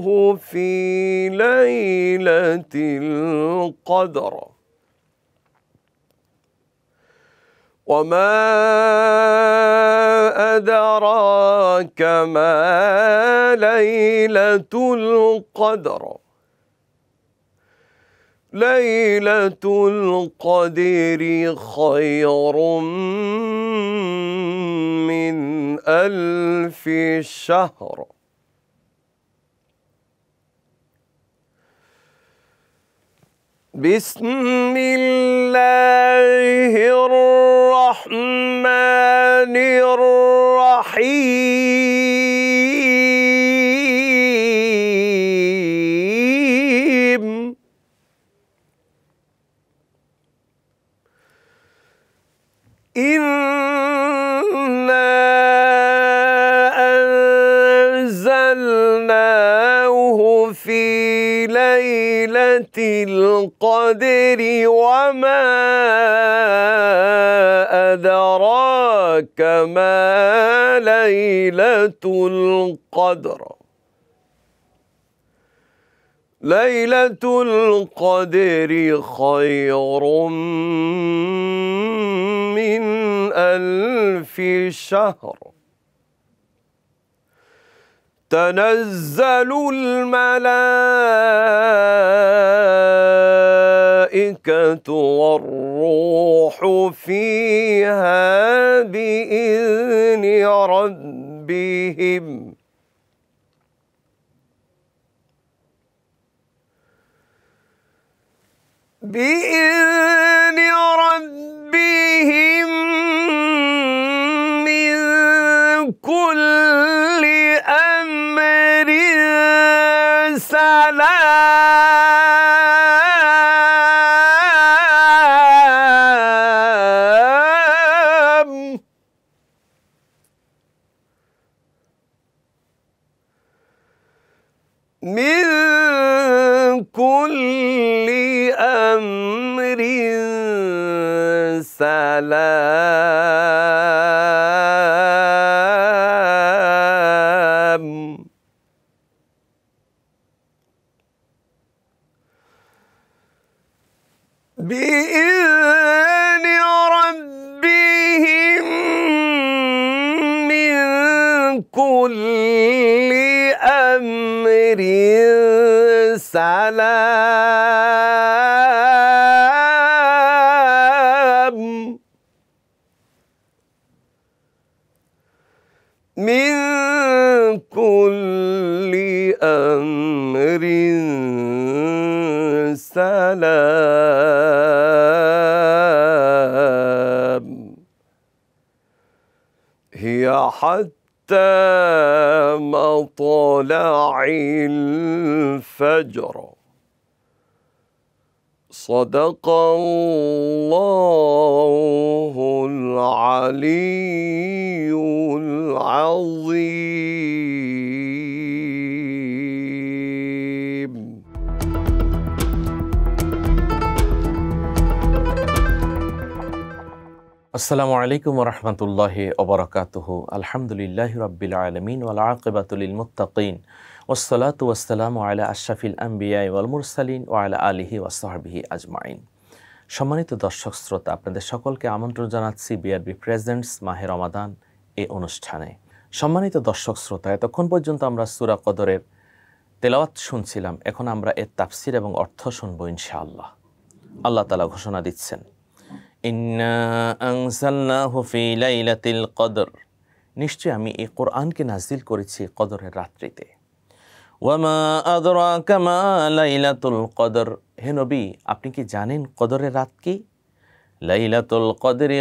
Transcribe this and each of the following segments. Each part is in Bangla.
قدره في ليلة القدر وما أدراك ما ليلة القدر ليلة القدر خير من ألف شهر بسم الله الرحمن الرحيم إن القدر وما أدراك ما ليلة القدر ليلة القدر خير من ألف شهر تنزل الملائكة الملائكة والروح فيها بإذن ربهم بإذن بإذن ربهم من كل أمر سلام أمر سلام هي حتى مطلع الفجر صدق الله العلي العظيم আসসালামু আলাইকুম রহমতুল্লাহ ওবরকাত আলহামদুলিল্লাহ রবিল আলমিন ওয়াল মুতাকিন ওসলাত ওয়াসালাম আলা আশরাফিল আম্বিয়াই ওয়াল মুরসালিন ওয়ালা আলহি ওয়াসাহাবিহি আজমাইন সম্মানিত দর্শক শ্রোতা আপনাদের সকলকে আমন্ত্রণ জানাচ্ছি বিআরবি প্রেজেন্টস মাহে রমাদান এ অনুষ্ঠানে সম্মানিত দর্শক শ্রোতা এতক্ষণ পর্যন্ত আমরা সুরা কদরের তেলাওয়াত শুনছিলাম এখন আমরা এর তাফসির এবং অর্থ শুনব ইনশাআল্লাহ আল্লাহ তালা ঘোষণা দিচ্ছেন ইন্না কদর নিশ্চয় আমি এই কোরআনকে নাজিল করেছি কদরের রাত্রিতে ওয়ামা কামা লাইলাতুল কদর হে নবী আপনি কি জানেন কদরের রাত কি লাইলাতুল কদরে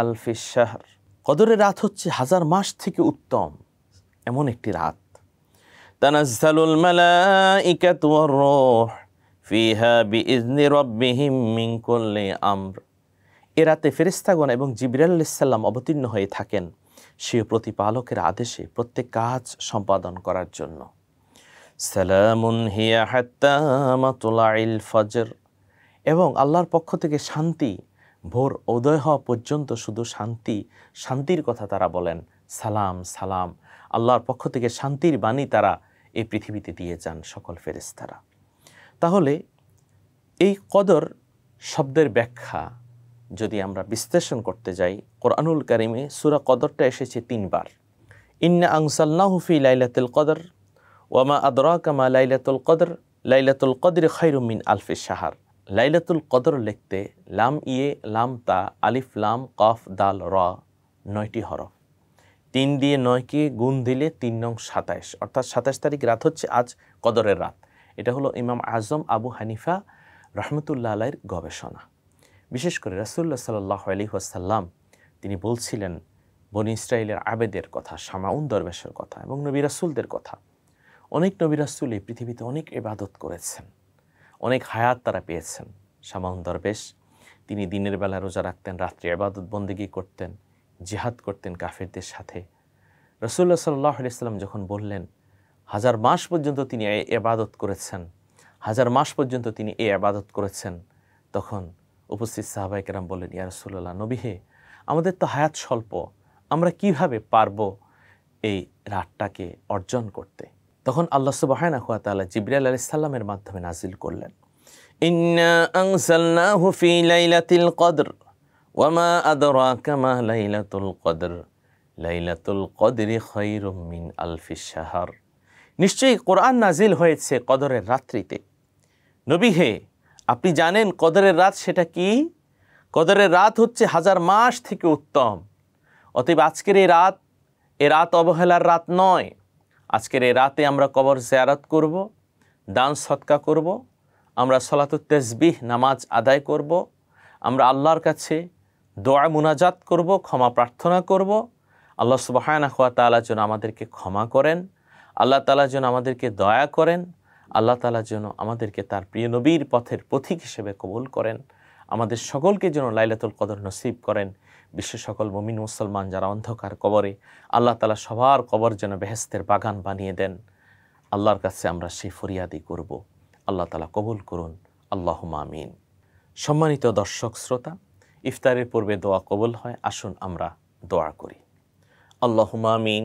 আলফিসার কদরের রাত হচ্ছে হাজার মাস থেকে উত্তম এমন একটি রাত তানাজ্জালুল মালাইকাতু ওয়ার ফিহা বি রব্বিহিম মিং করলে এ রাতে ফেরিস্তাগণ এবং জিবিরাল ইসাল্লাম অবতীর্ণ হয়ে থাকেন সে প্রতিপালকের আদেশে প্রত্যেক কাজ সম্পাদন করার জন্য সালামুন হিয়া ইল ফজর এবং আল্লাহর পক্ষ থেকে শান্তি ভোর উদয় হওয়া পর্যন্ত শুধু শান্তি শান্তির কথা তারা বলেন সালাম সালাম আল্লাহর পক্ষ থেকে শান্তির বাণী তারা এই পৃথিবীতে দিয়ে যান সকল ফেরেস্তারা তাহলে এই কদর শব্দের ব্যাখ্যা যদি আমরা বিশ্লেষণ করতে যাই কোরআনুল কারিমে সুরা কদরটা এসেছে তিনবার ইন্না আংসাল্লাহ হুফি লাইলাতুল কদর ওয়ামা আদরা কামা লাইলাতুল কদর লাইলাতুল কদর খৈরুমিন আলফি সাহার লাইলাতুল কদর লিখতে লাম ইয়ে লাম তা আলিফ লাম কফ দাল র নয়টি হরফ তিন দিয়ে নয়কে গুণ দিলে তিন নং সাতাইশ অর্থাৎ সাতাশ তারিখ রাত হচ্ছে আজ কদরের রাত এটা হলো ইমাম আজম আবু হানিফা রহমতুল্লা আলাইয়ের গবেষণা বিশেষ করে রাসুল্লাহ সাল্লাহ আলী ওয়াসাল্লাম তিনি বলছিলেন বনি ইসরায়েলের আবেদের কথা শামাউন দরবেশের কথা এবং নবী রাসুলদের কথা অনেক নবী রাসুল এই পৃথিবীতে অনেক ইবাদত করেছেন অনেক হায়াত তারা পেয়েছেন শামাউন দরবেশ তিনি দিনের বেলা রোজা রাখতেন রাত্রি আবাদত বন্দেগি করতেন জিহাদ করতেন কাফেরদের সাথে রসুল্লাহ সাল্লাহ আলিয়াল্লাম যখন বললেন হাজার মাস পর্যন্ত তিনি এ এবাদত করেছেন হাজার মাস পর্যন্ত তিনি এ আবাদত করেছেন তখন উপস্থিত সাহাবাই কেরাম বললেন ইয়ারসুল্লাহ নবীহে আমাদের তো হায়াত স্বল্প আমরা কিভাবে পারব এই রাতটাকে অর্জন করতে তখন আল্লাহ সুবাহানা হুয়া তালা জিবরিয়াল আলি সাল্লামের মাধ্যমে নাজিল করলেন লাইলাতুল কদর ওয়ামা কামা লাইলাতুল কদর লাইলাতুল মিন আলফি শাহর নিশ্চয়ই কোরআন নাজিল হয়েছে কদরের রাত্রিতে নবী হে আপনি জানেন কদরের রাত সেটা কি কদরের রাত হচ্ছে হাজার মাস থেকে উত্তম অতএব আজকের এই রাত এ রাত অবহেলার রাত নয় আজকের এই রাতে আমরা কবর জেয়ারাত করব দান সৎকা করব আমরা সলাতুত তেজবিহ নামাজ আদায় করব আমরা আল্লাহর কাছে দোয়া মুনাজাত করব ক্ষমা প্রার্থনা করব আল্লাহ সুবাহায়না খোয়া তালা যেন আমাদেরকে ক্ষমা করেন আল্লাহ তালা যেন আমাদেরকে দয়া করেন আল্লাহ তালা যেন আমাদেরকে তার প্রিয় নবীর পথের পথিক হিসেবে কবুল করেন আমাদের সকলকে যেন লাইলাতুল কদর নসিব করেন বিশ্ব সকল মমিন মুসলমান যারা অন্ধকার কবরে আল্লাহ তালা সবার কবর যেন বেহেস্তের বাগান বানিয়ে দেন আল্লাহর কাছে আমরা সেই ফরিয়াদি করব আল্লাহ তালা কবুল করুন আল্লাহ মামিন সম্মানিত দর্শক শ্রোতা ইফতারের পূর্বে দোয়া কবুল হয় আসুন আমরা দোয়া করি আল্লাহ মামিন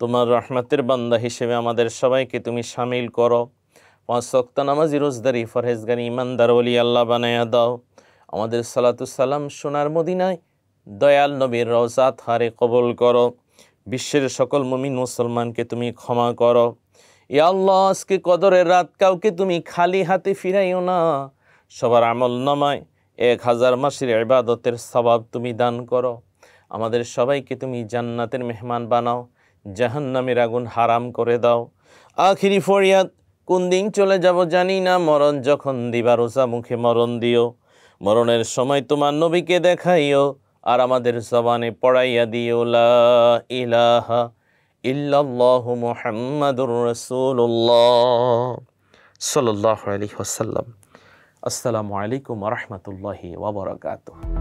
তোমার রহমতের বান্দা হিসেবে আমাদের সবাইকে তুমি সামিল করো পাঁচ সক্তা নামাজি রোজদারি ফরহেজগানি ইমানদার অলি আল্লাহ বানায়া দাও আমাদের সালাম সোনার মদিনায় দয়াল নবীর রজাত হারে কবল করো বিশ্বের সকল মমিন মুসলমানকে তুমি ক্ষমা করো ই আল্লাহ আজকে কদরের রাত কাউকে তুমি খালি হাতে ফিরাইও না সবার আমল নমায় এক হাজার মাসের এবাদতের স্বভাব তুমি দান করো আমাদের সবাইকে তুমি জান্নাতের মেহমান বানাও জাহান্নামের আগুন হারাম করে দাও আখিরি ফরিয়াদ কোন দিন চলে যাব জানি না মরণ যখন দিবা রোজা মুখে মরণ দিও মরণের সময় তোমার নবীকে দেখাইও আর আমাদের জবানে পড়াইয়া দিও লা ইলাহা আসসালামু আলাইকুম রহমতুল্লাহ রাহমাতুল্লাহি